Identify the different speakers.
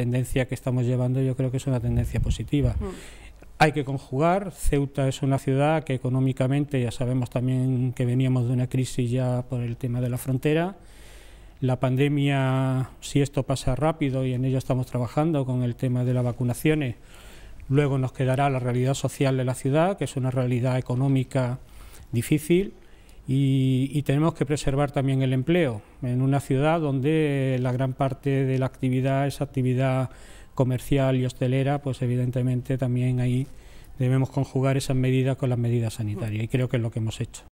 Speaker 1: tendencia que estamos llevando yo creo que es una tendencia positiva. Mm. Hay que conjugar, Ceuta es una ciudad que económicamente ya sabemos también que veníamos de una crisis ya por el tema de la frontera. La pandemia, si esto pasa rápido y en ello estamos trabajando con el tema de las vacunaciones, luego nos quedará la realidad social de la ciudad, que es una realidad económica difícil, y tenemos que preservar también el empleo en una ciudad donde la gran parte de la actividad es actividad comercial y hostelera, pues evidentemente también ahí debemos conjugar esas medidas con las medidas sanitarias y creo que es lo que hemos hecho.